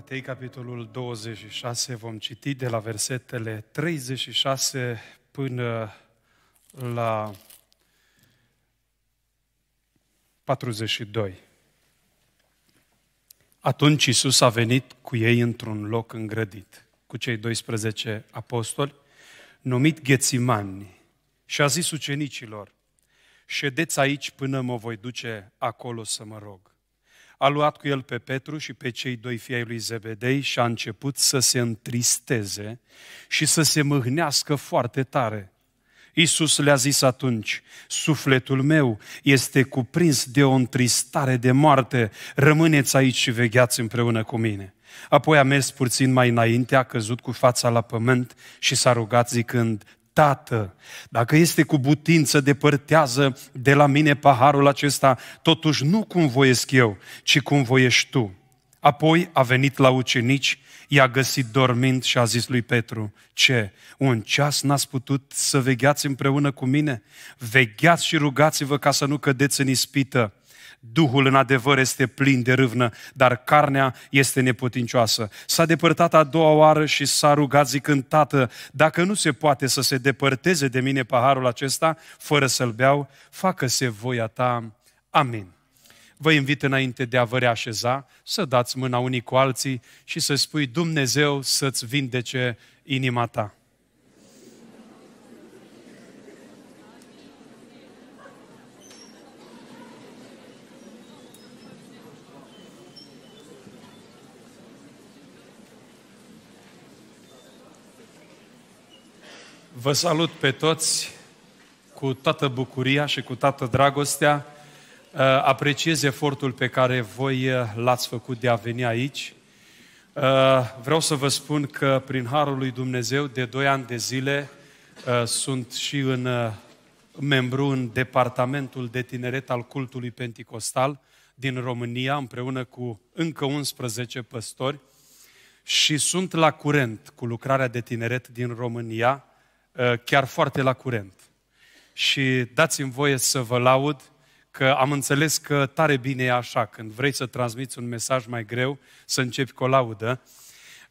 Matei, capitolul 26, vom citi de la versetele 36 până la 42. Atunci Isus a venit cu ei într-un loc îngrădit, cu cei 12 apostoli, numit Ghețimani, și a zis ucenicilor, ședeți aici până mă voi duce acolo să mă rog a luat cu el pe Petru și pe cei doi fii ai lui Zebedei și a început să se întristeze și să se mâhnească foarte tare. Iisus le-a zis atunci, sufletul meu este cuprins de o întristare de moarte, rămâneți aici și vegheați împreună cu mine. Apoi a mers puțin mai înainte, a căzut cu fața la pământ și s-a rugat zicând, Tată, dacă este cu butință, depărtează de la mine paharul acesta, totuși nu cum voiesc eu, ci cum voiești tu. Apoi a venit la ucenici, i-a găsit dormind și a zis lui Petru, ce, un ceas n-ați putut să vegheați împreună cu mine? Vegheați și rugați-vă ca să nu cădeți în ispită. Duhul în adevăr este plin de râvnă, dar carnea este neputincioasă. S-a depărtat a doua oară și s-a rugat zicând, Tată, dacă nu se poate să se depărteze de mine paharul acesta, fără să-l beau, facă-se voia ta. Amin. Vă invit înainte de a vă reașeza să dați mâna unii cu alții și să spui Dumnezeu să-ți vindece inima ta. Vă salut pe toți cu toată bucuria și cu toată dragostea. Uh, apreciez efortul pe care voi uh, l-ați făcut de a veni aici. Uh, vreau să vă spun că prin Harul lui Dumnezeu de 2 ani de zile sunt și în membru în departamentul de tineret al cultului pentecostal din România împreună cu încă 11 păstori și sunt la curent cu lucrarea de tineret din România Uh, chiar foarte la curent. Și dați-mi voie să vă laud că am înțeles că tare bine e așa, când vrei să transmiți un mesaj mai greu, să începi cu o laudă.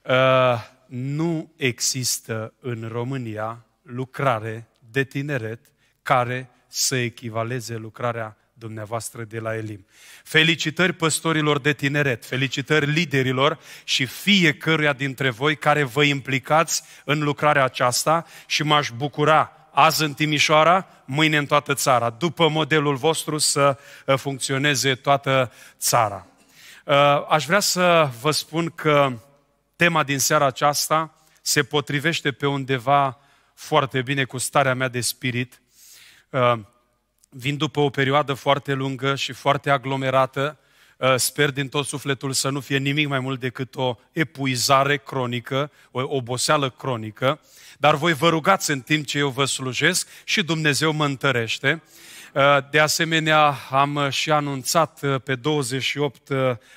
Uh, nu există în România lucrare de tineret care să echivaleze lucrarea dumneavoastră de la Elim. Felicitări păstorilor de tineret, felicitări liderilor și fiecăruia dintre voi care vă implicați în lucrarea aceasta și m-aș bucura azi în Timișoara, mâine în toată țara, după modelul vostru să uh, funcționeze toată țara. Uh, aș vrea să vă spun că tema din seara aceasta se potrivește pe undeva foarte bine cu starea mea de spirit uh, vin după o perioadă foarte lungă și foarte aglomerată. Uh, sper din tot sufletul să nu fie nimic mai mult decât o epuizare cronică, o oboseală cronică, dar voi vă rugați în timp ce eu vă slujesc și Dumnezeu mă întărește. Uh, de asemenea, am uh, și anunțat uh, pe 28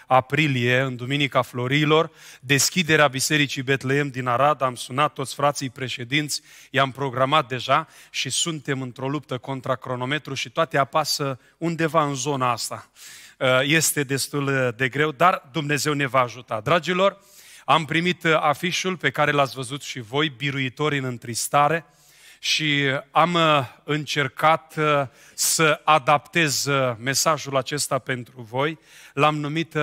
aprilie, în Duminica Florilor, deschiderea Bisericii Betleem din Arad. Am sunat toți frații președinți, i-am programat deja și suntem într-o luptă contra cronometru și toate apasă undeva în zona asta. Este destul de greu, dar Dumnezeu ne va ajuta. Dragilor, am primit afișul pe care l-ați văzut și voi, biruitori în întristare, și am uh, încercat uh, să adaptez uh, mesajul acesta pentru voi. L-am numit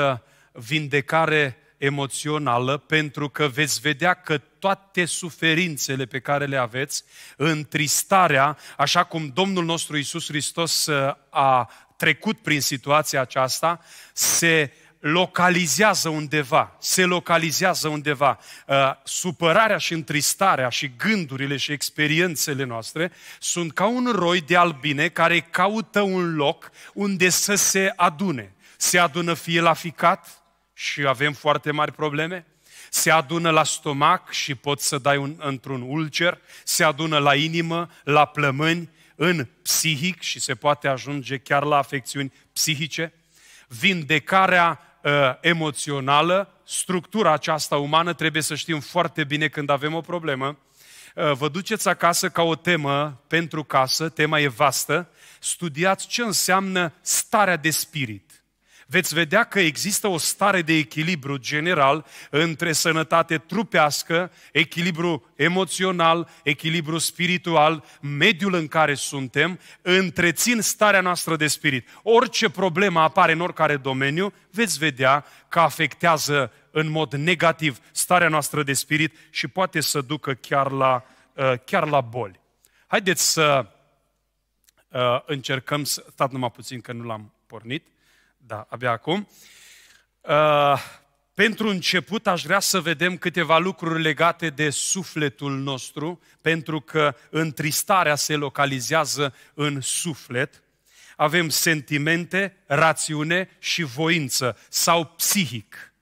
vindecare emoțională, pentru că veți vedea că toate suferințele pe care le aveți, întristarea, așa cum Domnul nostru Isus Hristos a trecut prin situația aceasta, se localizează undeva, se localizează undeva. Uh, supărarea și întristarea și gândurile și experiențele noastre sunt ca un roi de albine care caută un loc unde să se adune. Se adună fie la ficat și avem foarte mari probleme, se adună la stomac și poți să dai un, într-un ulcer, se adună la inimă, la plămâni, în psihic și se poate ajunge chiar la afecțiuni psihice. Vindecarea uh, emoțională, structura aceasta umană, trebuie să știm foarte bine când avem o problemă. Uh, vă duceți acasă ca o temă pentru casă, tema e vastă, studiați ce înseamnă starea de spirit veți vedea că există o stare de echilibru general între sănătate trupească, echilibru emoțional, echilibru spiritual, mediul în care suntem, întrețin starea noastră de spirit. Orice problemă apare în oricare domeniu, veți vedea că afectează în mod negativ starea noastră de spirit și poate să ducă chiar la, uh, chiar la boli. Haideți să uh, încercăm să... Stat numai puțin că nu l-am pornit. Da, abia acum. Uh, pentru început aș vrea să vedem câteva lucruri legate de sufletul nostru, pentru că întristarea se localizează în suflet. Avem sentimente, rațiune și voință sau psihic.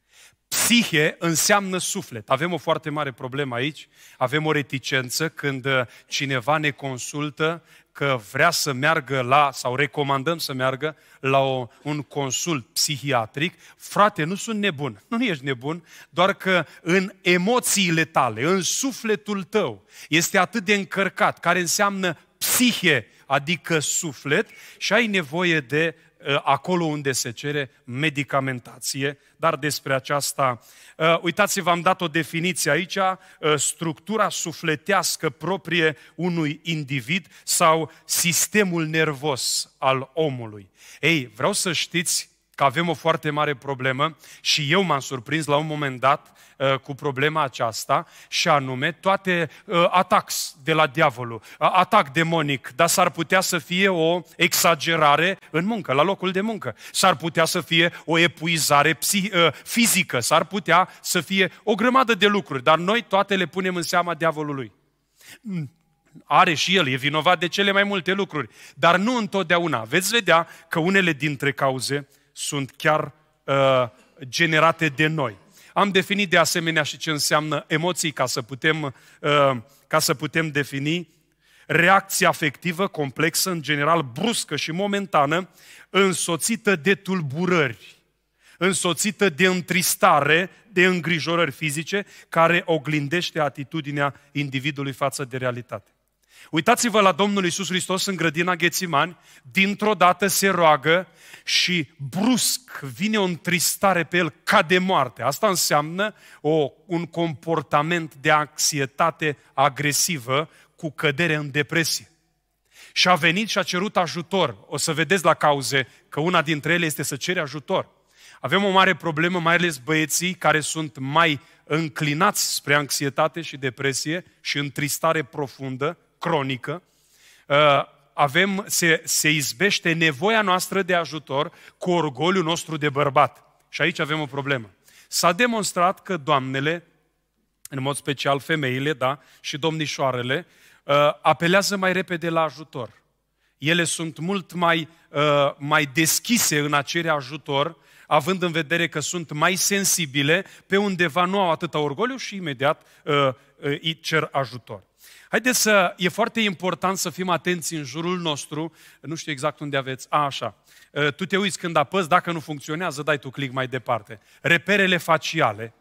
Psihe înseamnă suflet. Avem o foarte mare problemă aici, avem o reticență când cineva ne consultă că vrea să meargă la, sau recomandăm să meargă la o, un consult psihiatric, frate, nu sunt nebun. Nu, ești nebun, doar că în emoțiile tale, în sufletul tău, este atât de încărcat, care înseamnă psihe, adică suflet, și ai nevoie de Ă, acolo unde se cere medicamentație, dar despre aceasta, ă, uitați, v-am dat o definiție aici, ă, structura sufletească proprie unui individ sau sistemul nervos al omului. Ei, vreau să știți că avem o foarte mare problemă și eu m-am surprins la un moment dat uh, cu problema aceasta și anume toate uh, atacs de la diavolul, uh, atac demonic, dar s-ar putea să fie o exagerare în muncă, la locul de muncă. S-ar putea să fie o epuizare psih- fizică, s-ar putea să fie o grămadă de lucruri, dar noi toate le punem în seama diavolului mm, are și el, e vinovat de cele mai multe lucruri, dar nu întotdeauna. Veți vedea că unele dintre cauze sunt chiar uh, generate de noi. Am definit de asemenea și ce înseamnă emoții ca să putem, uh, ca să putem defini reacție afectivă complexă, în general bruscă și momentană, însoțită de tulburări, însoțită de întristare, de îngrijorări fizice, care oglindește atitudinea individului față de realitate. Uitați-vă la Domnul Isus Hristos în grădina Ghețimani, dintr-o dată se roagă și brusc vine o întristare pe el ca de moarte. Asta înseamnă o, un comportament de anxietate agresivă cu cădere în depresie. Și a venit și a cerut ajutor. O să vedeți la cauze că una dintre ele este să ceri ajutor. Avem o mare problemă, mai ales băieții care sunt mai înclinați spre anxietate și depresie și întristare profundă, cronică, uh, avem, se, se izbește nevoia noastră de ajutor cu orgoliul nostru de bărbat. Și aici avem o problemă. S-a demonstrat că doamnele, în mod special femeile, da, și domnișoarele, uh, apelează mai repede la ajutor. Ele sunt mult mai, uh, mai deschise în a cere ajutor, având în vedere că sunt mai sensibile, pe undeva nu au atâta orgoliu și imediat îi cer ajutor. Haideți să, e foarte important să fim atenți în jurul nostru, nu știu exact unde aveți, a, așa. Tu te uiți când apăs, dacă nu funcționează, dai tu click mai departe. Reperele faciale.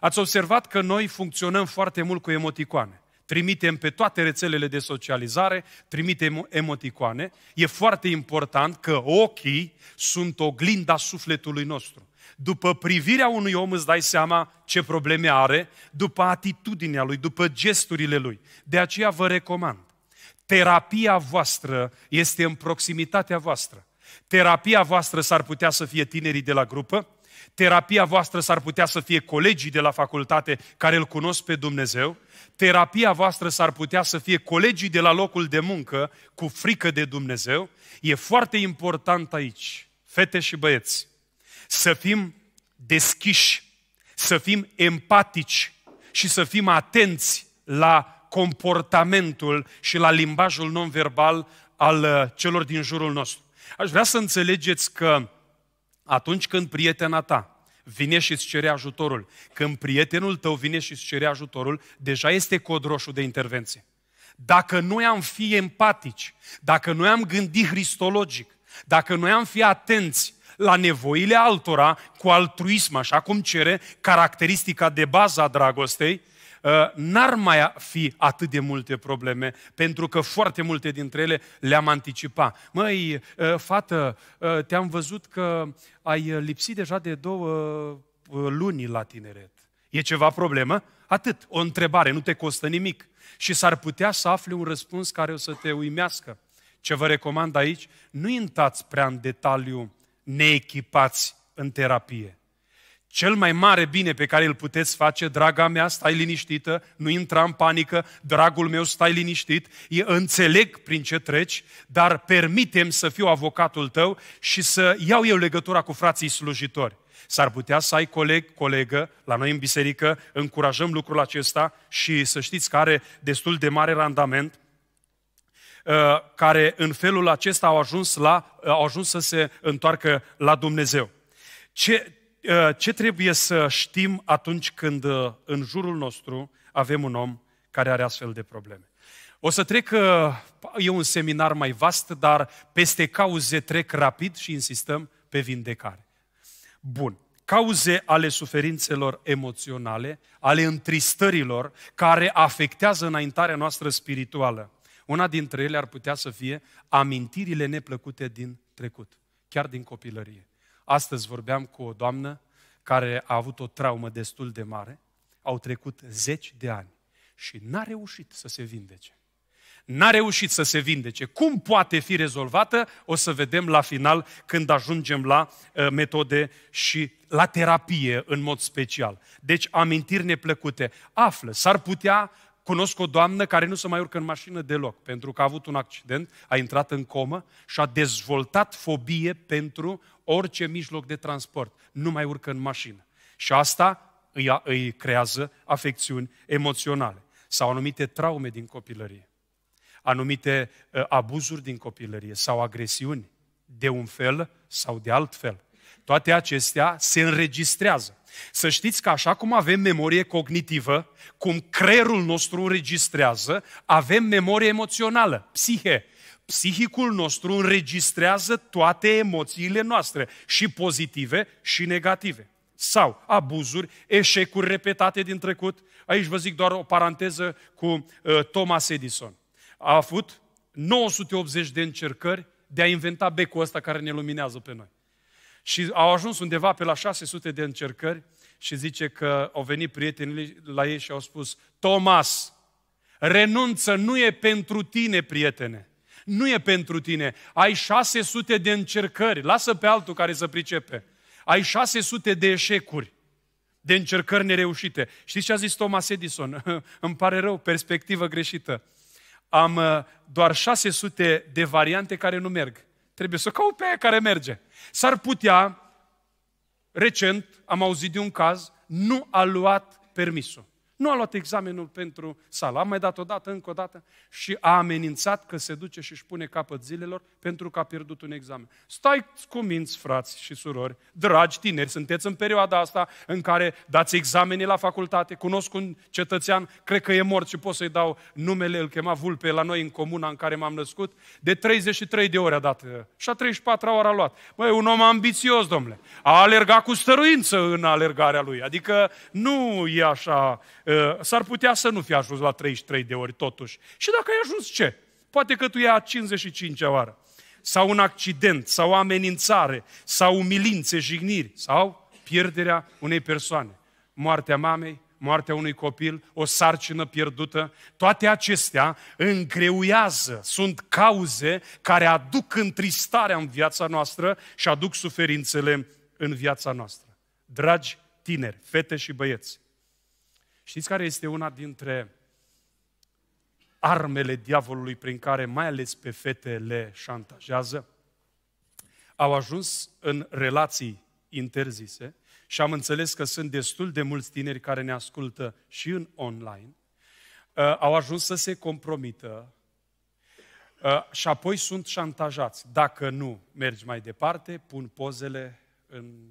Ați observat că noi funcționăm foarte mult cu emoticoane. Trimitem pe toate rețelele de socializare, trimitem emoticoane. E foarte important că ochii sunt oglinda sufletului nostru. După privirea unui om îți dai seama ce probleme are, după atitudinea lui, după gesturile lui. De aceea vă recomand. Terapia voastră este în proximitatea voastră. Terapia voastră s-ar putea să fie tinerii de la grupă, terapia voastră s-ar putea să fie colegii de la facultate care îl cunosc pe Dumnezeu, terapia voastră s-ar putea să fie colegii de la locul de muncă cu frică de Dumnezeu. E foarte important aici, fete și băieți, să fim deschiși, să fim empatici și să fim atenți la comportamentul și la limbajul non-verbal al uh, celor din jurul nostru. Aș vrea să înțelegeți că atunci când prietena ta vine și îți cere ajutorul, când prietenul tău vine și îți cere ajutorul, deja este cod roșu de intervenție. Dacă noi am fi empatici, dacă noi am gândit hristologic, dacă noi am fi atenți la nevoile altora cu altruism, așa cum cere caracteristica de bază a dragostei, ă, n-ar mai fi atât de multe probleme, pentru că foarte multe dintre ele le-am anticipat. Măi, ă, fată, ă, te-am văzut că ai lipsit deja de două luni la tineret. E ceva problemă? Atât, o întrebare, nu te costă nimic. Și s-ar putea să afli un răspuns care o să te uimească. Ce vă recomand aici, nu intați prea în detaliu neechipați în terapie. Cel mai mare bine pe care îl puteți face, draga mea, stai liniștită, nu intra în panică, dragul meu, stai liniștit, înțeleg prin ce treci, dar permitem să fiu avocatul tău și să iau eu legătura cu frații slujitori. S-ar putea să ai coleg, colegă, la noi în biserică, încurajăm lucrul acesta și să știți că are destul de mare randament, Uh, care în felul acesta au ajuns, la, uh, au ajuns să se întoarcă la Dumnezeu. Ce, uh, ce trebuie să știm atunci când în jurul nostru avem un om care are astfel de probleme? O să trec, e un seminar mai vast, dar peste cauze trec rapid și insistăm pe vindecare. Bun. Cauze ale suferințelor emoționale, ale întristărilor care afectează înaintarea noastră spirituală. Una dintre ele ar putea să fie amintirile neplăcute din trecut, chiar din copilărie. Astăzi vorbeam cu o doamnă care a avut o traumă destul de mare, au trecut zeci de ani și n-a reușit să se vindece. N-a reușit să se vindece. Cum poate fi rezolvată, o să vedem la final când ajungem la ă, metode și la terapie în mod special. Deci amintiri neplăcute. Află, s-ar putea Cunosc o doamnă care nu se mai urcă în mașină deloc, pentru că a avut un accident, a intrat în comă și a dezvoltat fobie pentru orice mijloc de transport. Nu mai urcă în mașină. Și asta îi, îi creează afecțiuni emoționale sau anumite traume din copilărie, anumite ă, abuzuri din copilărie sau agresiuni de un fel sau de alt fel. Toate acestea se înregistrează. Să știți că așa cum avem memorie cognitivă, cum creierul nostru înregistrează, avem memorie emoțională, psihe. Psihicul nostru înregistrează toate emoțiile noastre, și pozitive și negative. Sau abuzuri, eșecuri repetate din trecut. Aici vă zic doar o paranteză cu uh, Thomas Edison. A avut 980 de încercări de a inventa becul ăsta care ne luminează pe noi. Și au ajuns undeva pe la 600 de încercări și zice că au venit prietenii la ei și au spus, Thomas, renunță, nu e pentru tine, prietene. Nu e pentru tine. Ai 600 de încercări. Lasă pe altul care să pricepe. Ai 600 de eșecuri, de încercări nereușite. Știți ce a zis Thomas Edison? Îmi pare rău, perspectivă greșită. Am uh, doar 600 de variante care nu merg. Trebuie să o caut pe aia care merge. S-ar putea, recent am auzit de un caz, nu a luat permisul. Nu a luat examenul pentru sală, a mai dat o dată, încă o dată și a amenințat că se duce și își pune capăt zilelor pentru că a pierdut un examen. Stai cu minți, frați și surori, dragi tineri, sunteți în perioada asta în care dați examene la facultate, cunosc un cetățean, cred că e mort și pot să-i dau numele, îl chema Vulpe la noi în comuna în care m-am născut, de 33 de ore a dat și a 34 ore a luat. Băi, un om ambițios, domnule, a alergat cu stăruință în alergarea lui, adică nu e așa Ă, s-ar putea să nu fi ajuns la 33 de ori totuși. Și dacă ai ajuns ce? Poate că tu e a 55-a oară. Sau un accident, sau o amenințare, sau umilințe, jigniri, sau pierderea unei persoane. Moartea mamei, moartea unui copil, o sarcină pierdută, toate acestea îngreuiază, sunt cauze care aduc întristarea în viața noastră și aduc suferințele în viața noastră. Dragi tineri, fete și băieți, Știți care este una dintre armele diavolului prin care mai ales pe fete le șantajează? Au ajuns în relații interzise și am înțeles că sunt destul de mulți tineri care ne ascultă și în online, uh, au ajuns să se compromită uh, și apoi sunt șantajați. Dacă nu mergi mai departe, pun pozele în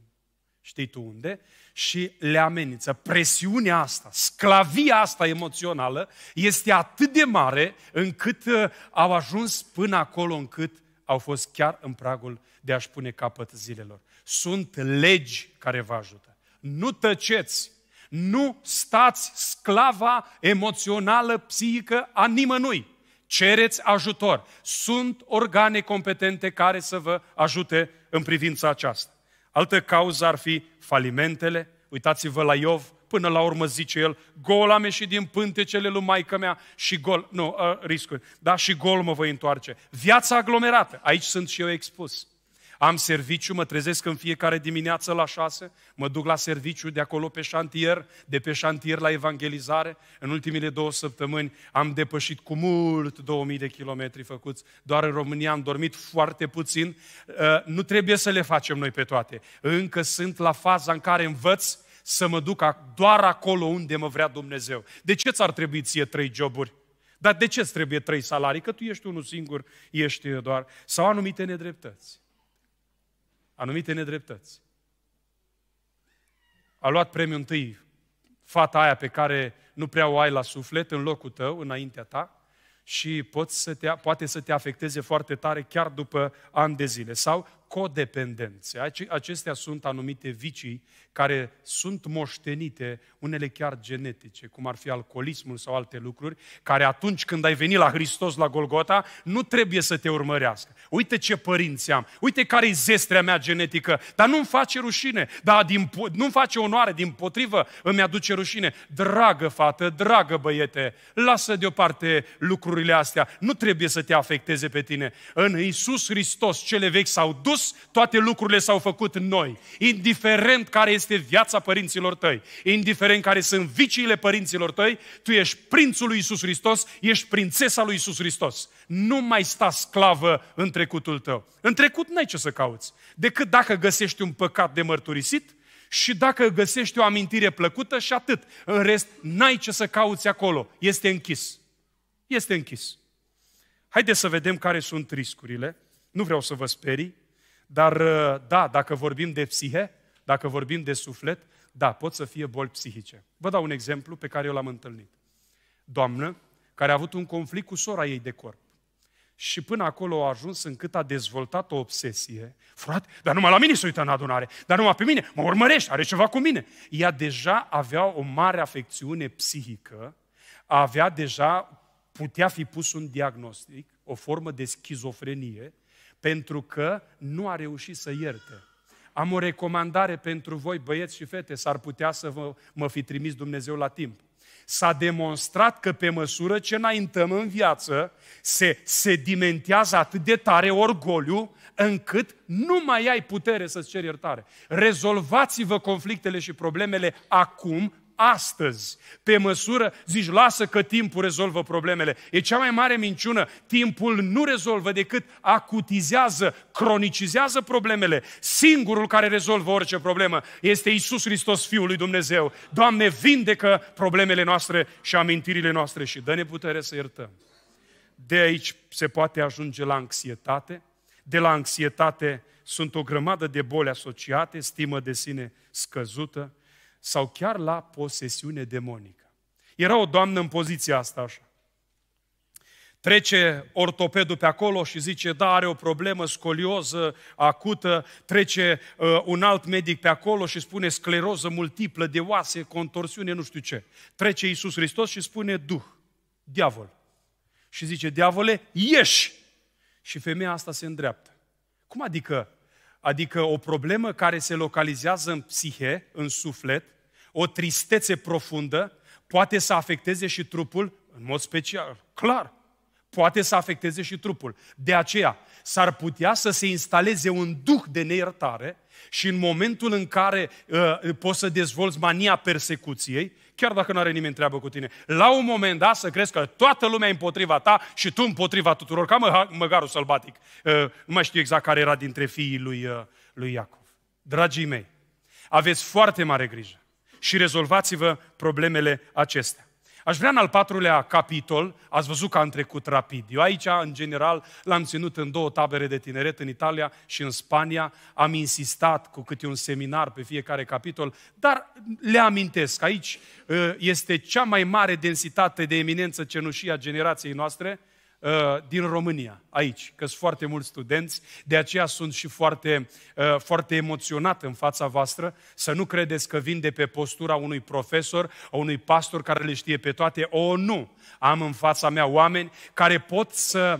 știi tu unde, și le amenință. Presiunea asta, sclavia asta emoțională este atât de mare încât uh, au ajuns până acolo încât au fost chiar în pragul de a-și pune capăt zilelor. Sunt legi care vă ajută. Nu tăceți! Nu stați sclava emoțională, psihică a nimănui. Cereți ajutor. Sunt organe competente care să vă ajute în privința aceasta. Altă cauză ar fi falimentele. Uitați-vă la Iov, până la urmă zice el, gol am ieșit din pântecele lui maică mea și gol, nu, uh, riscuri, da, și gol mă voi întoarce. Viața aglomerată, aici sunt și eu expus. Am serviciu, mă trezesc în fiecare dimineață la șase, mă duc la serviciu de acolo pe șantier, de pe șantier la evangelizare. În ultimile două săptămâni am depășit cu mult 2000 de kilometri făcuți. Doar în România am dormit foarte puțin. Uh, nu trebuie să le facem noi pe toate. Încă sunt la faza în care învăț să mă duc doar acolo unde mă vrea Dumnezeu. De ce ți-ar trebui ție trei joburi? Dar de ce îți trebuie trei salarii? Că tu ești unul singur, ești doar. Sau anumite nedreptăți anumite nedreptăți. A luat premiul întâi fata aia pe care nu prea o ai la suflet, în locul tău, înaintea ta, și poți să te, poate să te afecteze foarte tare chiar după ani de zile. Sau codependențe. Acestea sunt anumite vicii care sunt moștenite, unele chiar genetice, cum ar fi alcoolismul sau alte lucruri, care atunci când ai venit la Hristos la Golgota, nu trebuie să te urmărească. Uite ce părinți am, uite care e zestrea mea genetică, dar nu-mi face rușine, dar din, nu-mi face onoare, din potrivă îmi aduce rușine. Dragă fată, dragă băiete, lasă deoparte lucrurile astea, nu trebuie să te afecteze pe tine. În Iisus Hristos, cele vechi s-au dus toate lucrurile s-au făcut noi. Indiferent care este viața părinților tăi, indiferent care sunt viciile părinților tăi, tu ești prințul lui Isus Hristos, ești prințesa lui Isus Hristos. Nu mai sta sclavă în trecutul tău. În trecut n-ai ce să cauți, decât dacă găsești un păcat de mărturisit, și dacă găsești o amintire plăcută și atât. În rest, n-ai ce să cauți acolo. Este închis. Este închis. Haideți să vedem care sunt riscurile. Nu vreau să vă sperii, dar uh, da, dacă vorbim de psihe, dacă vorbim de suflet, da, pot să fie boli psihice. Vă dau un exemplu pe care eu l-am întâlnit. Doamnă care a avut un conflict cu sora ei de corp. Și până acolo a ajuns încât a dezvoltat o obsesie. Frate, dar numai la mine se uită în adunare, dar numai pe mine, mă urmărește, are ceva cu mine. Ea deja avea o mare afecțiune psihică, avea deja, putea fi pus un diagnostic, o formă de schizofrenie, pentru că nu a reușit să ierte. Am o recomandare pentru voi, băieți și fete, s-ar putea să vă, mă fi trimis Dumnezeu la timp. S-a demonstrat că pe măsură ce înaintăm în viață, se sedimentează atât de tare orgoliu, încât nu mai ai putere să-ți ceri iertare. Rezolvați-vă conflictele și problemele acum, astăzi, pe măsură, zici, lasă că timpul rezolvă problemele. E cea mai mare minciună. Timpul nu rezolvă decât acutizează, cronicizează problemele. Singurul care rezolvă orice problemă este Isus Hristos, Fiul lui Dumnezeu. Doamne, vindecă problemele noastre și amintirile noastre și dă-ne putere să iertăm. De aici se poate ajunge la anxietate, de la anxietate sunt o grămadă de boli asociate, stimă de sine scăzută, sau chiar la posesiune demonică. Era o doamnă în poziția asta așa. Trece ortopedul pe acolo și zice, da, are o problemă scolioză acută, trece uh, un alt medic pe acolo și spune scleroză multiplă de oase, contorsiune, nu știu ce. Trece Iisus Hristos și spune, duh, diavol. Și zice, diavole, ieși! Și femeia asta se îndreaptă. Cum adică? Adică o problemă care se localizează în psihe, în suflet, o tristețe profundă poate să afecteze și trupul în mod special. Clar, poate să afecteze și trupul. De aceea, s-ar putea să se instaleze un duh de neiertare și în momentul în care uh, poți să dezvolți mania persecuției, chiar dacă nu are nimeni treabă cu tine, la un moment dat să crezi că toată lumea e împotriva ta și tu împotriva tuturor, ca mă, măgarul sălbatic. Uh, nu mai știu exact care era dintre fiii lui, uh, lui Iacov. Dragii mei, aveți foarte mare grijă și rezolvați-vă problemele acestea. Aș vrea în al patrulea capitol, ați văzut că am trecut rapid. Eu aici, în general, l-am ținut în două tabere de tineret, în Italia și în Spania. Am insistat cu câte un seminar pe fiecare capitol, dar le amintesc. Aici ă, este cea mai mare densitate de eminență cenușia a generației noastre, Uh, din România, aici, că sunt foarte mulți studenți, de aceea sunt și foarte, uh, foarte emoționat în fața voastră, să nu credeți că vin de pe postura unui profesor, a unui pastor care le știe pe toate. O, nu! Am în fața mea oameni care pot să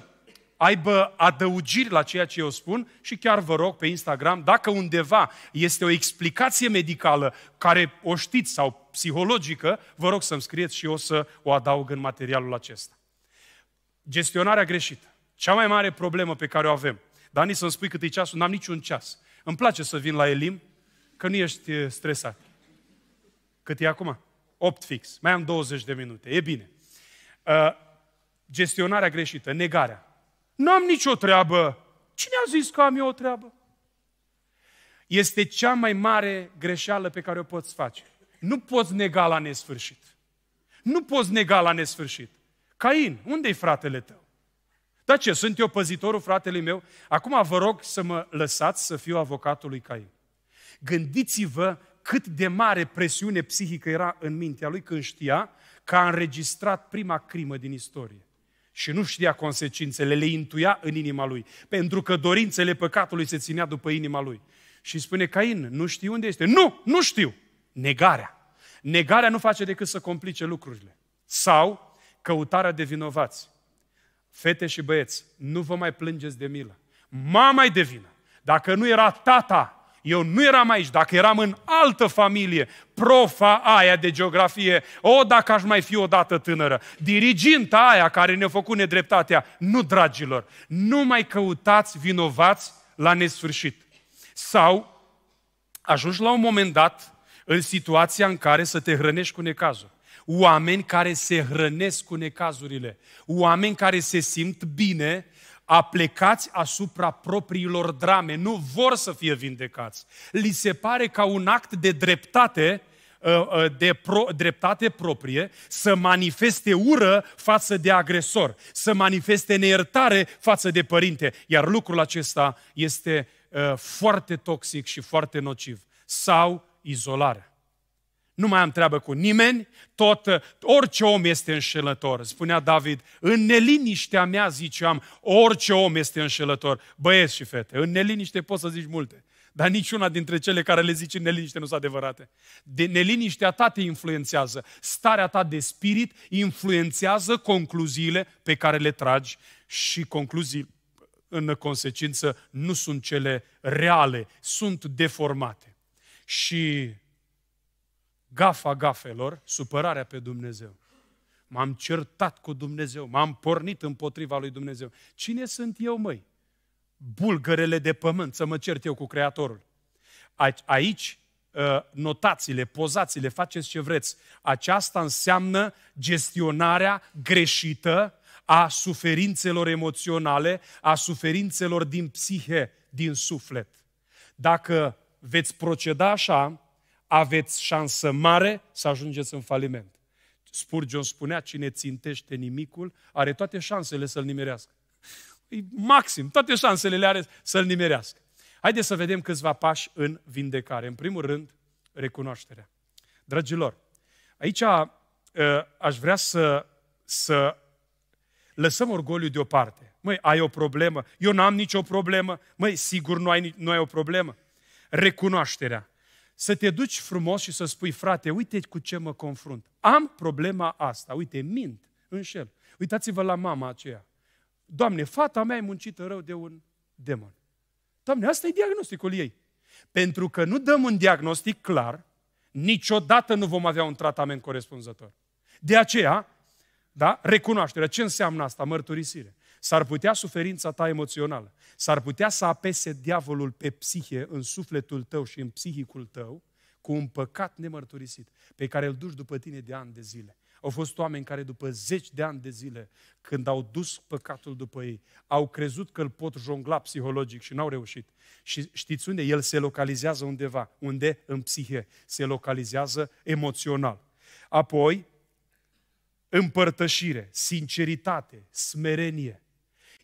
aibă adăugiri la ceea ce eu spun și chiar vă rog pe Instagram, dacă undeva este o explicație medicală care o știți sau psihologică, vă rog să-mi scrieți și eu să o adaug în materialul acesta. Gestionarea greșită. Cea mai mare problemă pe care o avem. Dani, să-mi spui cât e ceasul? N-am niciun ceas. Îmi place să vin la Elim, că nu ești eh, stresat. Cât e acum? 8 fix. Mai am 20 de minute. E bine. Uh, gestionarea greșită, negarea. N-am nicio treabă. Cine a zis că am eu o treabă? Este cea mai mare greșeală pe care o poți face. Nu poți nega la nesfârșit. Nu poți nega la nesfârșit. Cain, unde-i fratele tău? Dar ce, sunt eu păzitorul fratelui meu? Acum vă rog să mă lăsați să fiu avocatul lui Cain. Gândiți-vă cât de mare presiune psihică era în mintea lui când știa că a înregistrat prima crimă din istorie. Și nu știa consecințele, le intuia în inima lui, pentru că dorințele păcatului se ținea după inima lui. Și spune Cain, nu știu unde este. Nu, nu știu. Negarea. Negarea nu face decât să complice lucrurile. Sau căutarea de vinovați. Fete și băieți, nu vă mai plângeți de milă. Mama e de vină. Dacă nu era tata, eu nu eram aici, dacă eram în altă familie, profa aia de geografie, o, dacă aș mai fi o dată tânără, diriginta aia care ne-a făcut nedreptatea. Nu, dragilor, nu mai căutați vinovați la nesfârșit. Sau ajungi la un moment dat în situația în care să te hrănești cu necazul oameni care se hrănesc cu necazurile, oameni care se simt bine aplecați asupra propriilor drame, nu vor să fie vindecați. Li se pare ca un act de dreptate uh, uh, de pro, dreptate proprie, să manifeste ură față de agresor, să manifeste neiertare față de părinte. Iar lucrul acesta este uh, foarte toxic și foarte nociv. Sau izolare. Nu mai am treabă cu nimeni, tot, orice om este înșelător. Spunea David, în neliniștea mea ziceam, orice om este înșelător. Băieți și fete, în neliniște poți să zici multe, dar niciuna dintre cele care le zici în neliniște nu sunt adevărate. De neliniștea ta te influențează, starea ta de spirit influențează concluziile pe care le tragi și concluzii în consecință nu sunt cele reale, sunt deformate. Și gafa gafelor, supărarea pe Dumnezeu. M-am certat cu Dumnezeu, m-am pornit împotriva lui Dumnezeu. Cine sunt eu, măi? Bulgărele de pământ, să mă cert eu cu Creatorul. Aici, ă, notațiile, pozațiile, faceți ce vreți. Aceasta înseamnă gestionarea greșită a suferințelor emoționale, a suferințelor din psihe, din suflet. Dacă veți proceda așa, aveți șansă mare să ajungeți în faliment. Spurgeon spunea, cine țintește nimicul, are toate șansele să-l nimerească. E maxim, toate șansele le are să-l nimerească. Haideți să vedem câțiva pași în vindecare. În primul rând, recunoașterea. Dragilor, aici uh, aș vrea să, să lăsăm orgoliul deoparte. Măi, ai o problemă, eu n-am nicio problemă, măi, sigur nu ai, nu ai o problemă. Recunoașterea să te duci frumos și să spui, frate, uite cu ce mă confrunt. Am problema asta, uite, mint, înșel. Uitați-vă la mama aceea. Doamne, fata mea e muncită rău de un demon. Doamne, asta e diagnosticul ei. Pentru că nu dăm un diagnostic clar, niciodată nu vom avea un tratament corespunzător. De aceea, da, recunoașterea. Ce înseamnă asta? Mărturisire. S-ar putea suferința ta emoțională, s-ar putea să apese diavolul pe psihie, în sufletul tău și în psihicul tău, cu un păcat nemărturisit, pe care îl duci după tine de ani de zile. Au fost oameni care după zeci de ani de zile, când au dus păcatul după ei, au crezut că îl pot jongla psihologic și n-au reușit. Și știți unde? El se localizează undeva. Unde? În psihie Se localizează emoțional. Apoi, împărtășire, sinceritate, smerenie.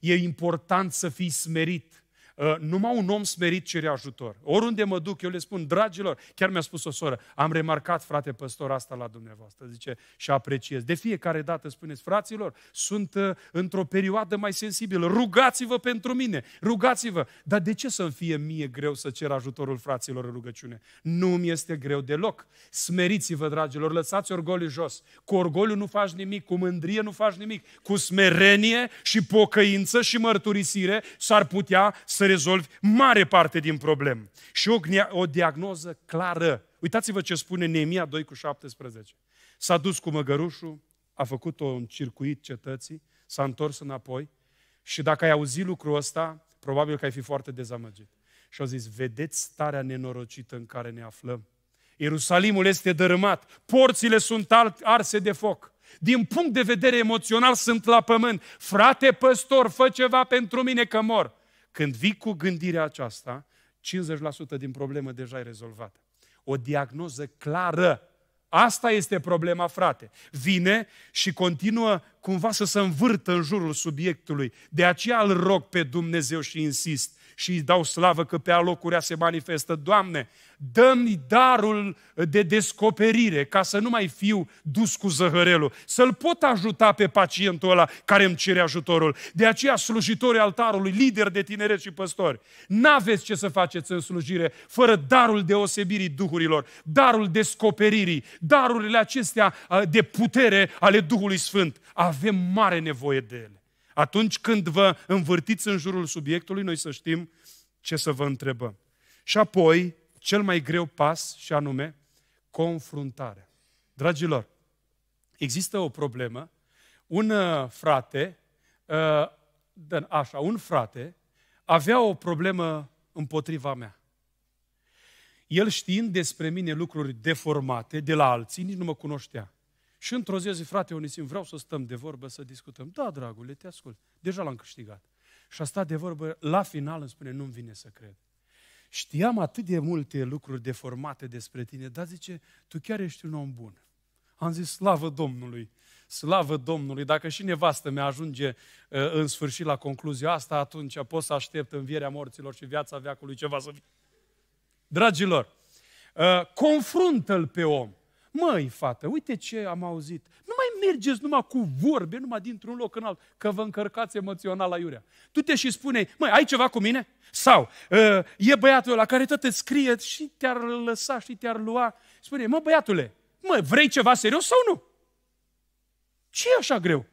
E important să fii smerit. Ă, numai un om smerit cere ajutor. Oriunde mă duc, eu le spun, dragilor, chiar mi-a spus o soră, am remarcat, frate păstor, asta la dumneavoastră, zice, și apreciez. De fiecare dată spuneți, fraților, sunt uh, într-o perioadă mai sensibilă, rugați-vă pentru mine, rugați-vă. Dar de ce să-mi fie mie greu să cer ajutorul fraților în rugăciune? Nu mi este greu deloc. Smeriți-vă, dragilor, lăsați orgoliu jos. Cu orgoliu nu faci nimic, cu mândrie nu faci nimic, cu smerenie și pocăință și mărturisire s-ar putea să rezolvi mare parte din problem. Și o, o diagnoză clară. Uitați-vă ce spune Neemia 2 cu 17. S-a dus cu măgărușul, a făcut-o în circuit cetății, s-a întors înapoi și dacă ai auzit lucrul ăsta, probabil că ai fi foarte dezamăgit. Și au zis, vedeți starea nenorocită în care ne aflăm. Ierusalimul este dărâmat, porțile sunt arse de foc. Din punct de vedere emoțional sunt la pământ. Frate păstor, fă ceva pentru mine că mor. Când vii cu gândirea aceasta, 50% din problemă deja e rezolvată. O diagnoză clară. Asta este problema, frate. Vine și continuă cumva să se învârtă în jurul subiectului. De aceea îl rog pe Dumnezeu și insist și îi dau slavă că pe alocurea se manifestă. Doamne, dă-mi darul de descoperire ca să nu mai fiu dus cu zăhărelul, să-l pot ajuta pe pacientul ăla care îmi cere ajutorul. De aceea slujitorii altarului, lider de tineret și păstori, n-aveți ce să faceți în slujire fără darul deosebirii duhurilor, darul descoperirii, darurile acestea de putere ale Duhului Sfânt. Avem mare nevoie de ele. Atunci când vă învârtiți în jurul subiectului, noi să știm ce să vă întrebăm. Și apoi, cel mai greu pas, și anume, confruntarea. Dragilor, există o problemă. Un uh, frate, uh, așa, un frate avea o problemă împotriva mea. El știind despre mine lucruri deformate de la alții, nici nu mă cunoștea. Și într-o zi zic, frate Onisim, vreau să stăm de vorbă, să discutăm. Da, dragule, te ascult. Deja l-am câștigat. Și a stat de vorbă, la final îmi spune, nu-mi vine să cred. Știam atât de multe lucruri deformate despre tine, dar zice, tu chiar ești un om bun. Am zis, slavă Domnului, slavă Domnului, dacă și nevastă mea ajunge ă, în sfârșit la concluzia asta, atunci pot să aștept învierea morților și viața veacului ceva să fie. Dragilor, ă, confruntă-l pe om. Măi, fată, uite ce am auzit. Nu mai mergeți numai cu vorbe, numai dintr-un loc în alt, că vă încărcați emoțional la iurea. Tu te și spune, măi, ai ceva cu mine? Sau, ă, e băiatul la care tot te scrie și te-ar lăsa și te-ar lua. Spune, mă, băiatule, mă, vrei ceva serios sau nu? ce e așa greu?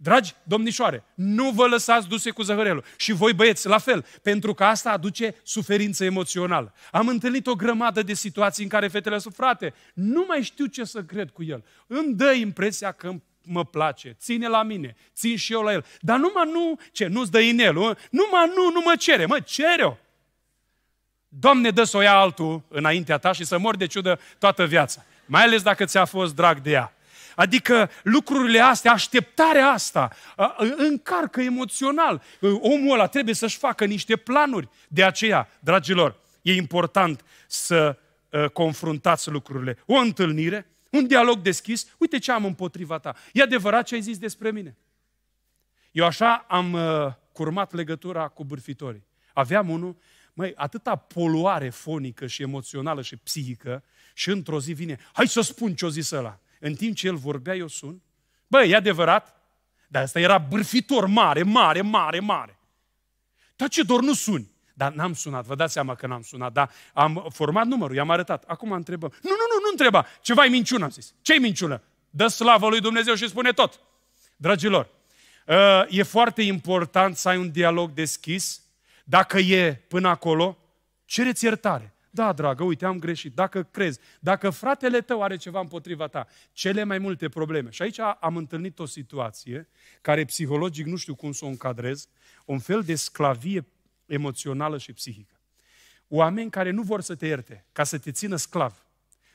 Dragi domnișoare, nu vă lăsați duse cu zăhărelul. Și voi băieți, la fel, pentru că asta aduce suferință emoțională. Am întâlnit o grămadă de situații în care fetele sunt frate, nu mai știu ce să cred cu el. Îmi dă impresia că mă place, ține la mine, țin și eu la el. Dar numai nu, ce, nu-ți dă inelul, ă? numai nu, nu mă cere, mă, cere-o. Doamne, dă să o ia altul înaintea ta și să mor de ciudă toată viața. Mai ales dacă ți-a fost drag de ea. Adică lucrurile astea, așteptarea asta, încarcă emoțional. Omul ăla trebuie să-și facă niște planuri. De aceea, dragilor, e important să confruntați lucrurile. O întâlnire, un dialog deschis, uite ce am împotriva ta. E adevărat ce ai zis despre mine. Eu așa am curmat legătura cu bârfitorii. Aveam unul, măi, atâta poluare fonică și emoțională și psihică și într-o zi vine, hai să spun ce-o zis ăla. În timp ce el vorbea, eu sun. Bă, e adevărat? Dar asta era bârfitor mare, mare, mare, mare. Dar ce doar nu suni? Dar n-am sunat, vă dați seama că n-am sunat, dar am format numărul, i-am arătat. Acum întrebăm. Nu, nu, nu, nu întreba. ceva e minciună, am zis. ce e minciună? Dă slavă lui Dumnezeu și spune tot. Dragilor, uh, e foarte important să ai un dialog deschis. Dacă e până acolo, cereți iertare. Da, dragă, uite, am greșit. Dacă crezi, dacă fratele tău are ceva împotriva ta, cele mai multe probleme. Și aici am întâlnit o situație care psihologic nu știu cum să o încadrez, un fel de sclavie emoțională și psihică. Oameni care nu vor să te ierte, ca să te țină sclav.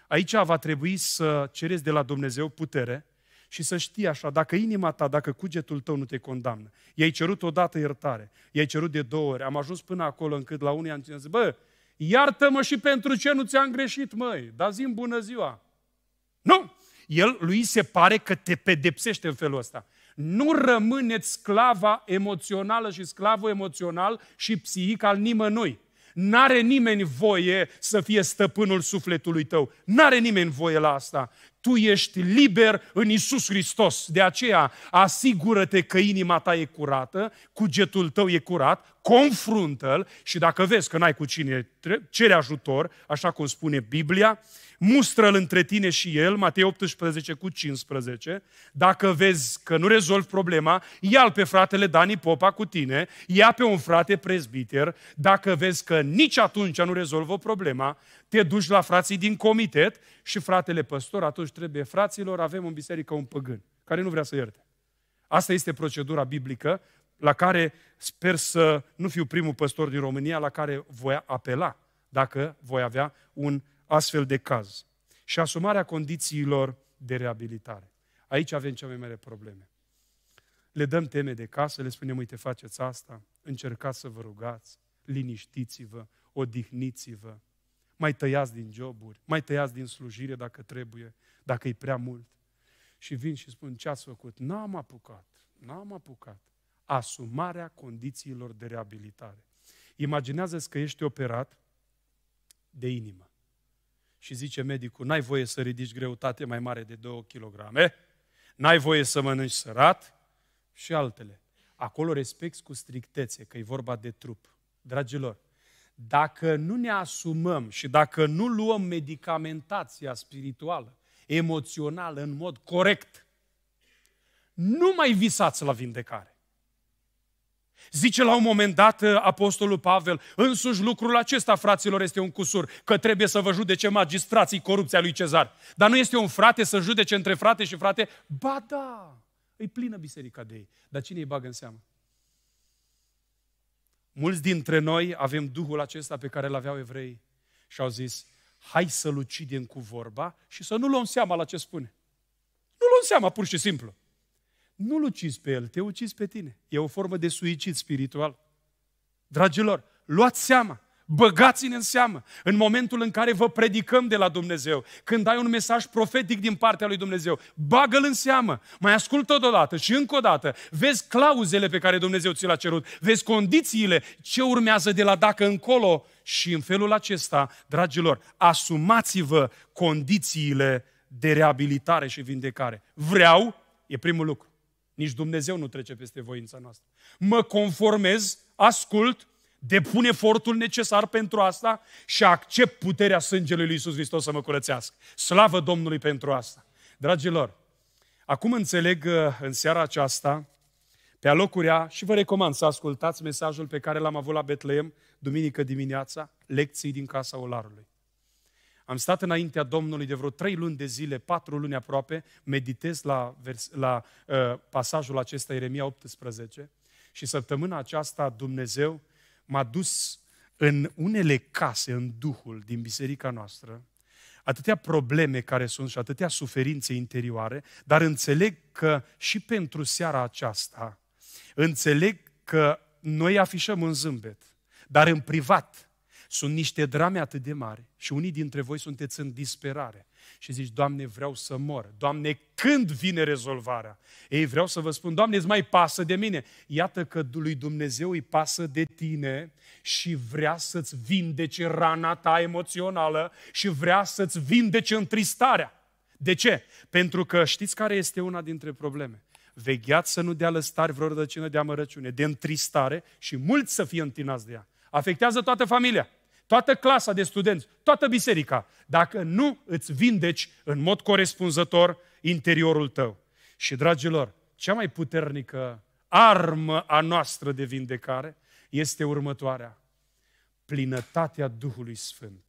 Aici va trebui să cereți de la Dumnezeu putere și să știi așa, dacă inima ta, dacă cugetul tău nu te condamnă, i-ai cerut odată iertare, i-ai cerut de două ori, am ajuns până acolo încât la unii am zis, bă, Iartă-mă și pentru ce nu ți-am greșit, măi, dar zi bună ziua. Nu! El, lui se pare că te pedepsește în felul ăsta. Nu rămâneți sclava emoțională și sclavul emoțional și psihic al nimănui. N-are nimeni voie să fie stăpânul sufletului tău. N-are nimeni voie la asta. Tu ești liber în Isus Hristos. De aceea, asigură-te că inima ta e curată, cugetul tău e curat, confruntă-l și dacă vezi că n-ai cu cine, cere ajutor, așa cum spune Biblia, mustră-l între tine și el, Matei 18 cu 15, dacă vezi că nu rezolvi problema, ia-l pe fratele Dani Popa cu tine, ia pe un frate prezbiter, dacă vezi că nici atunci nu rezolvă problema, te duci la frații din comitet și fratele păstor, atunci trebuie fraților, avem în biserică un păgân, care nu vrea să ierte. Asta este procedura biblică la care sper să nu fiu primul păstor din România la care voi apela dacă voi avea un astfel de caz și asumarea condițiilor de reabilitare. Aici avem cea mai mare probleme. Le dăm teme de casă, le spunem, uite, faceți asta, încercați să vă rugați, liniștiți-vă, odihniți-vă, mai tăiați din joburi, mai tăiați din slujire dacă trebuie, dacă e prea mult. Și vin și spun, ce ați făcut? N-am apucat, n-am apucat. Asumarea condițiilor de reabilitare. Imaginează-ți că ești operat de inimă și zice medicul, n-ai voie să ridici greutate mai mare de 2 kg, n-ai voie să mănânci sărat și altele. Acolo respecti cu strictețe, că e vorba de trup. Dragilor, dacă nu ne asumăm și dacă nu luăm medicamentația spirituală, emoțională, în mod corect, nu mai visați la vindecare. Zice la un moment dat uh, apostolul Pavel, însuși lucrul acesta, fraților, este un cusur, că trebuie să vă judece magistrații corupția lui cezar. Dar nu este un frate să judece între frate și frate? Ba da, e plină biserica de ei. Dar cine îi bagă în seamă? Mulți dintre noi avem Duhul acesta pe care îl aveau evrei și au zis, hai să-l ucidem cu vorba și să nu luăm seama la ce spune. Nu luăm seama, pur și simplu. Nu-l ucizi pe el, te ucizi pe tine. E o formă de suicid spiritual. Dragilor, luați seama, băgați-ne în seamă în momentul în care vă predicăm de la Dumnezeu, când ai un mesaj profetic din partea lui Dumnezeu, bagă-l în seamă, mai ascultă o dată și încă o dată, vezi clauzele pe care Dumnezeu ți le-a cerut, vezi condițiile, ce urmează de la dacă încolo și în felul acesta, dragilor, asumați-vă condițiile de reabilitare și vindecare. Vreau, e primul lucru. Nici Dumnezeu nu trece peste voința noastră. Mă conformez, ascult, depun efortul necesar pentru asta și accept puterea sângelui lui Iisus Hristos să mă curățească. Slavă Domnului pentru asta! Dragilor, acum înțeleg uh, în seara aceasta, pe alocurea, și vă recomand să ascultați mesajul pe care l-am avut la Betleem, duminică dimineața, lecții din Casa Olarului. Am stat înaintea Domnului de vreo trei luni de zile, patru luni aproape, meditez la, vers, la uh, pasajul acesta, Ieremia 18, și săptămâna aceasta Dumnezeu m-a dus în unele case, în Duhul din biserica noastră, atâtea probleme care sunt și atâtea suferințe interioare, dar înțeleg că și pentru seara aceasta, înțeleg că noi afișăm în zâmbet, dar în privat sunt niște drame atât de mari și unii dintre voi sunteți în disperare și zici, Doamne, vreau să mor. Doamne, când vine rezolvarea? Ei, vreau să vă spun, Doamne, îți mai pasă de mine. Iată că lui Dumnezeu îi pasă de tine și vrea să-ți vindece rana ta emoțională și vrea să-ți vindece întristarea. De ce? Pentru că știți care este una dintre probleme? Vegheați să nu dea lăstari vreo rădăcină de amărăciune, de întristare și mulți să fie întinați de ea. Afectează toată familia toată clasa de studenți, toată biserica, dacă nu îți vindeci în mod corespunzător interiorul tău. Și, dragilor, cea mai puternică armă a noastră de vindecare este următoarea. Plinătatea Duhului Sfânt.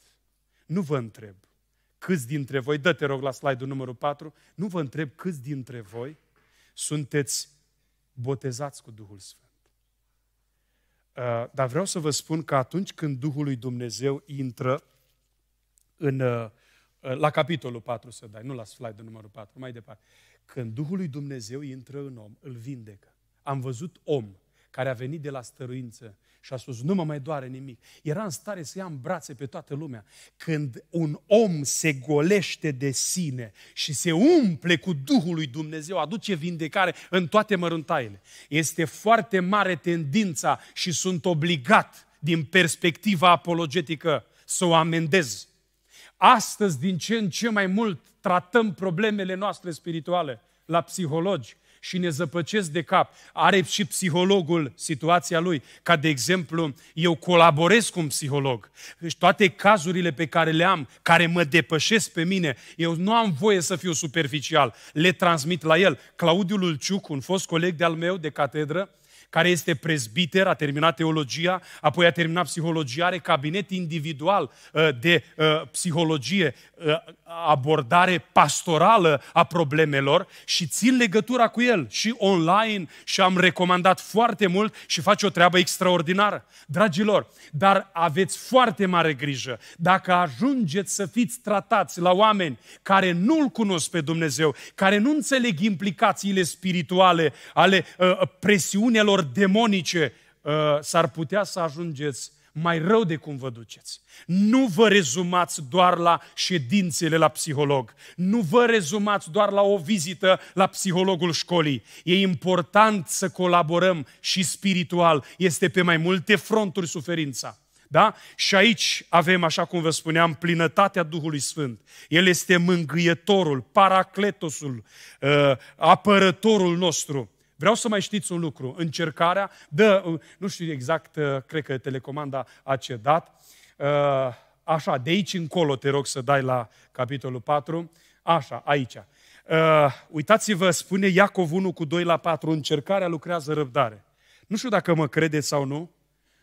Nu vă întreb câți dintre voi, dă-te rog la slide-ul numărul 4, nu vă întreb câți dintre voi sunteți botezați cu Duhul Sfânt. Uh, dar vreau să vă spun că atunci când Duhul lui Dumnezeu intră în, uh, uh, la capitolul 4 să dai, nu la slide numărul 4, mai departe. Când Duhul lui Dumnezeu intră în om, îl vindecă. Am văzut om care a venit de la stăruință și a spus, nu mă mai doare nimic. Era în stare să ia în brațe pe toată lumea. Când un om se golește de sine și se umple cu Duhul lui Dumnezeu, aduce vindecare în toate mărântaile. Este foarte mare tendința și sunt obligat din perspectiva apologetică să o amendez. Astăzi, din ce în ce mai mult, tratăm problemele noastre spirituale la psihologi, și ne zăpăcesc de cap. Are și psihologul situația lui, ca de exemplu, eu colaborez cu un psiholog. Deci toate cazurile pe care le am, care mă depășesc pe mine, eu nu am voie să fiu superficial, le transmit la el. Claudiu Lulciuc, un fost coleg de-al meu de catedră, care este prezbiter, a terminat teologia, apoi a terminat psihologia, are cabinet individual uh, de uh, psihologie, uh, abordare pastorală a problemelor și țin legătura cu el și online și am recomandat foarte mult și face o treabă extraordinară. Dragilor, dar aveți foarte mare grijă dacă ajungeți să fiți tratați la oameni care nu-L cunosc pe Dumnezeu, care nu înțeleg implicațiile spirituale ale presiunilor demonice uh, s-ar putea să ajungeți mai rău de cum vă duceți. Nu vă rezumați doar la ședințele la psiholog. Nu vă rezumați doar la o vizită la psihologul școlii. E important să colaborăm și spiritual. Este pe mai multe fronturi suferința. Da? Și aici avem, așa cum vă spuneam, plinătatea Duhului Sfânt. El este mângâietorul, paracletosul, uh, apărătorul nostru. Vreau să mai știți un lucru. Încercarea dă, nu știu exact, uh, cred că telecomanda a cedat. Uh, așa, de aici încolo te rog să dai la capitolul 4. Așa, aici. Uh, uitați-vă, spune Iacov 1 cu 2 la 4, încercarea lucrează răbdare. Nu știu dacă mă credeți sau nu,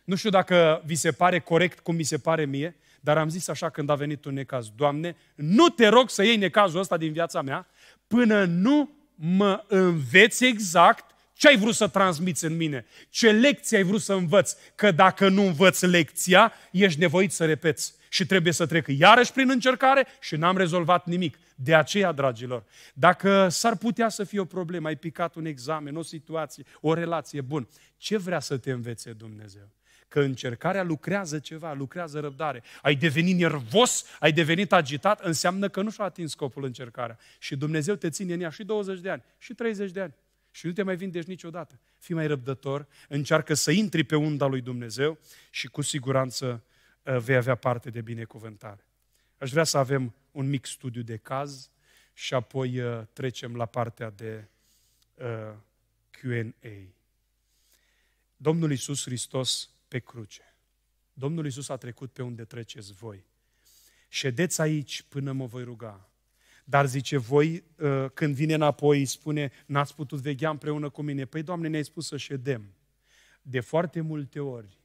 nu știu dacă vi se pare corect cum mi se pare mie, dar am zis așa când a venit un necaz. Doamne, nu te rog să iei necazul ăsta din viața mea până nu mă înveți exact ce ai vrut să transmiți în mine, ce lecție ai vrut să învăț, că dacă nu învăț lecția, ești nevoit să repeți și trebuie să trec iarăși prin încercare și n-am rezolvat nimic. De aceea, dragilor, dacă s-ar putea să fie o problemă, ai picat un examen, o situație, o relație, bun, ce vrea să te învețe Dumnezeu? că încercarea lucrează ceva, lucrează răbdare. Ai devenit nervos, ai devenit agitat, înseamnă că nu și-a atins scopul încercarea. Și Dumnezeu te ține în ea și 20 de ani, și 30 de ani. Și nu te mai vindești niciodată. Fii mai răbdător, încearcă să intri pe unda lui Dumnezeu și cu siguranță uh, vei avea parte de binecuvântare. Aș vrea să avem un mic studiu de caz și apoi uh, trecem la partea de uh, Q&A. Domnul Iisus Hristos pe cruce. Domnul Iisus a trecut pe unde treceți voi. Ședeți aici până mă voi ruga. Dar zice, voi, uh, când vine înapoi, îi spune, n-ați putut vegea împreună cu mine. Păi, Doamne, ne-ai spus să ședem. De foarte multe ori,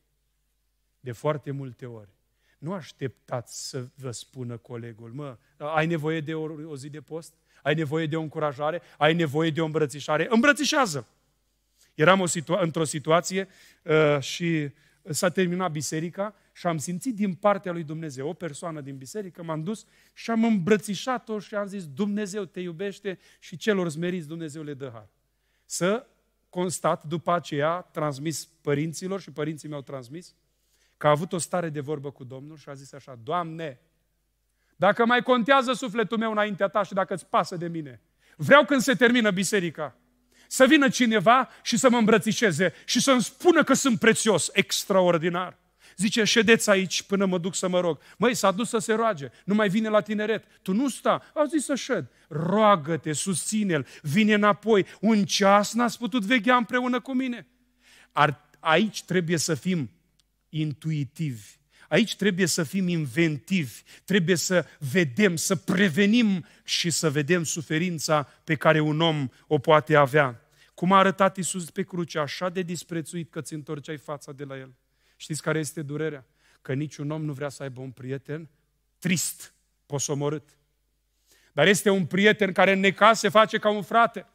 de foarte multe ori, nu așteptați să vă spună colegul, mă, ai nevoie de o, o zi de post? Ai nevoie de o încurajare? Ai nevoie de o îmbrățișare? Îmbrățișează! Eram o situa- într-o situație uh, și s-a terminat biserica și am simțit din partea lui Dumnezeu, o persoană din biserică, m-am dus și am îmbrățișat-o și am zis, Dumnezeu te iubește și celor smeriți Dumnezeu le dă har. Să constat după aceea, transmis părinților și părinții mi-au transmis, că a avut o stare de vorbă cu Domnul și a zis așa, Doamne, dacă mai contează sufletul meu înaintea ta și dacă îți pasă de mine, vreau când se termină biserica să vină cineva și să mă îmbrățișeze și să-mi spună că sunt prețios, extraordinar. Zice, ședeți aici până mă duc să mă rog. Măi, s-a dus să se roage, nu mai vine la tineret. Tu nu sta, a zis să șed. Roagă-te, susține-l, vine înapoi. Un ceas n-ați putut vegea împreună cu mine. Ar, aici trebuie să fim intuitivi Aici trebuie să fim inventivi, trebuie să vedem, să prevenim și să vedem suferința pe care un om o poate avea. Cum a arătat Isus pe cruce, așa de disprețuit că ți întorceai fața de la el. Știți care este durerea? Că niciun om nu vrea să aibă un prieten trist, posomorât. Dar este un prieten care în necaz se face ca un frate.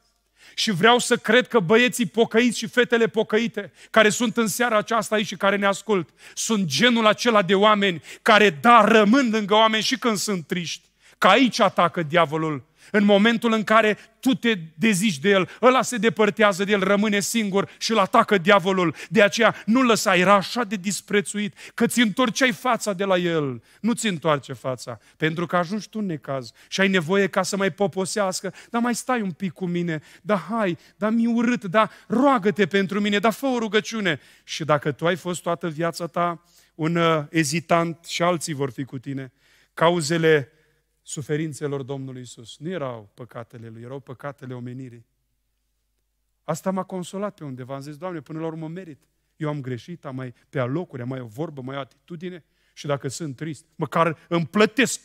Și vreau să cred că băieții pocăiți și fetele pocăite, care sunt în seara aceasta aici și care ne ascult, sunt genul acela de oameni care, da, rămân lângă oameni și când sunt triști, Că aici atacă diavolul. În momentul în care tu te dezici de el, ăla se depărtează de el, rămâne singur și îl atacă diavolul. De aceea nu lăsa, era așa de disprețuit că ți întorceai fața de la el. Nu ți întoarce fața, pentru că ajungi tu în necaz și ai nevoie ca să mai poposească. Dar mai stai un pic cu mine, dar hai, dar mi urât, dar roagă-te pentru mine, dar fă o rugăciune. Și dacă tu ai fost toată viața ta un uh, ezitant și alții vor fi cu tine, cauzele suferințelor Domnului Isus. Nu erau păcatele lui, erau păcatele omenirii. Asta m-a consolat pe undeva. Am zis, Doamne, până la urmă merit. Eu am greșit, am mai pe alocuri, am mai o vorbă, mai o atitudine și dacă sunt trist, măcar îmi plătesc.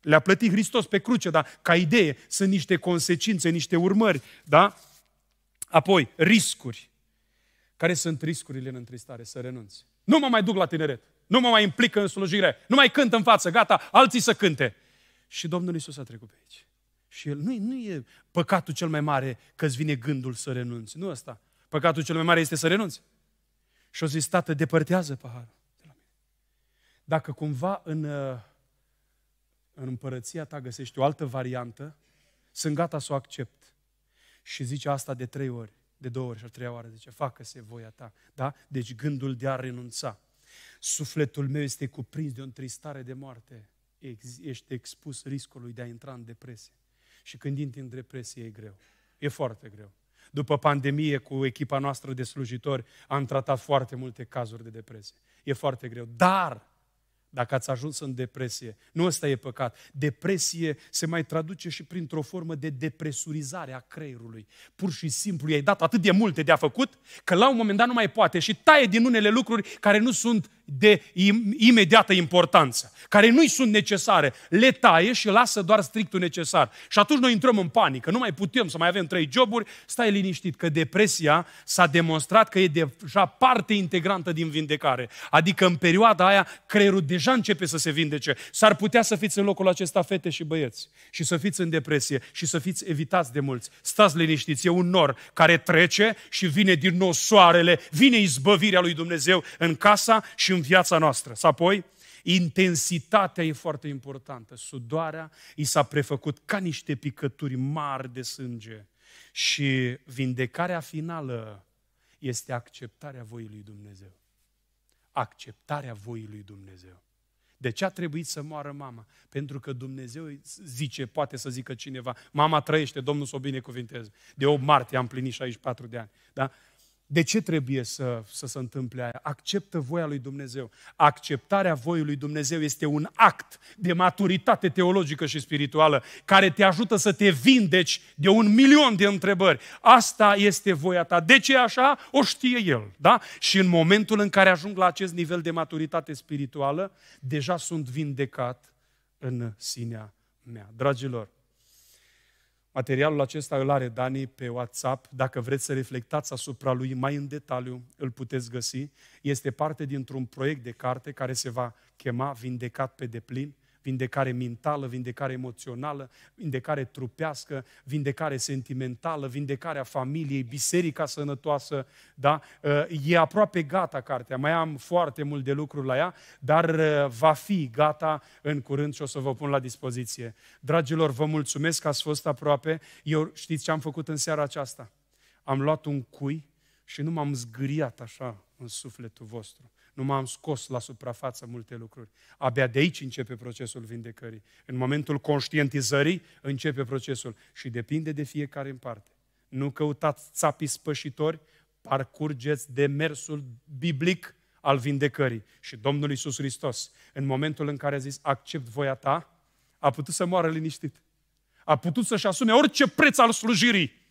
Le-a plătit Hristos pe cruce, dar ca idee sunt niște consecințe, niște urmări, da? Apoi, riscuri. Care sunt riscurile în întristare? Să renunți. Nu mă mai duc la tineret. Nu mă mai implic în slujire. Nu mai cânt în față. Gata, alții să cânte. Și Domnul Isus a trecut pe aici. Și el, nu, nu e păcatul cel mai mare că îți vine gândul să renunți. Nu asta. Păcatul cel mai mare este să renunți. Și o zis, tată, depărtează paharul de la mine. Dacă cumva în, uh, în împărăția ta găsești o altă variantă, sunt gata să o accept. Și zice asta de trei ori, de două ori și a treia oară, zice, facă-se voia ta. Da? Deci gândul de a renunța. Sufletul meu este cuprins de o întristare de moarte ești expus riscului de a intra în depresie. Și când intri în depresie e greu. E foarte greu. După pandemie, cu echipa noastră de slujitori, am tratat foarte multe cazuri de depresie. E foarte greu. Dar, dacă ați ajuns în depresie, nu ăsta e păcat. Depresie se mai traduce și printr-o formă de depresurizare a creierului. Pur și simplu i-ai dat atât de multe de a făcut, că la un moment dat nu mai poate și taie din unele lucruri care nu sunt de imediată importanță, care nu-i sunt necesare, le taie și lasă doar strictul necesar. Și atunci noi intrăm în panică, nu mai putem să mai avem trei joburi, stai liniștit că depresia s-a demonstrat că e deja parte integrantă din vindecare. Adică în perioada aia creierul deja începe să se vindece. S-ar putea să fiți în locul acesta fete și băieți și să fiți în depresie și să fiți evitați de mulți. Stați liniștiți, e un nor care trece și vine din nou soarele, vine izbăvirea lui Dumnezeu în casa și în viața noastră. Să apoi, intensitatea e foarte importantă. Sudoarea i s-a prefăcut ca niște picături mari de sânge. Și vindecarea finală este acceptarea voii lui Dumnezeu. Acceptarea voii lui Dumnezeu. De ce a trebuit să moară mama? Pentru că Dumnezeu zice, poate să zică cineva, mama trăiește, Domnul să o binecuvinteze. De 8 martie am plinit 64 de ani. Da? De ce trebuie să, să se întâmple aia? Acceptă voia lui Dumnezeu. Acceptarea voii lui Dumnezeu este un act de maturitate teologică și spirituală care te ajută să te vindeci de un milion de întrebări. Asta este voia ta. De ce așa? O știe el. Da? Și în momentul în care ajung la acest nivel de maturitate spirituală, deja sunt vindecat în sinea mea. Dragilor, Materialul acesta îl are Dani pe WhatsApp. Dacă vreți să reflectați asupra lui mai în detaliu, îl puteți găsi. Este parte dintr-un proiect de carte care se va chema Vindecat pe deplin vindecare mentală, vindecare emoțională, vindecare trupească, vindecare sentimentală, vindecarea familiei, biserica sănătoasă, da? Uh, e aproape gata cartea, mai am foarte mult de lucru la ea, dar uh, va fi gata în curând și o să vă pun la dispoziție. Dragilor, vă mulțumesc că ați fost aproape. Eu știți ce am făcut în seara aceasta? Am luat un cui și nu m-am zgâriat așa în sufletul vostru. Nu m-am scos la suprafață multe lucruri. Abia de aici începe procesul vindecării. În momentul conștientizării începe procesul și depinde de fiecare în parte. Nu căutați țapii spășitori, parcurgeți demersul biblic al vindecării. Și Domnul Iisus Hristos, în momentul în care a zis, accept voia ta, a putut să moară liniștit. A putut să-și asume orice preț al slujirii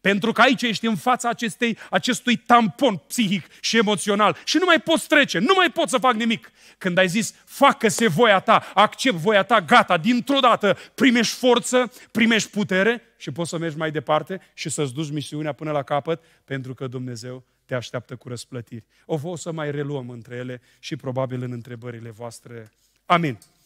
pentru că aici ești în fața acestei, acestui tampon psihic și emoțional și nu mai poți trece, nu mai poți să fac nimic. Când ai zis, facă-se voia ta, accept voia ta, gata, dintr-o dată primești forță, primești putere și poți să mergi mai departe și să-ți duci misiunea până la capăt, pentru că Dumnezeu te așteaptă cu răsplătiri. O, o să mai reluăm între ele și probabil în întrebările voastre. Amin.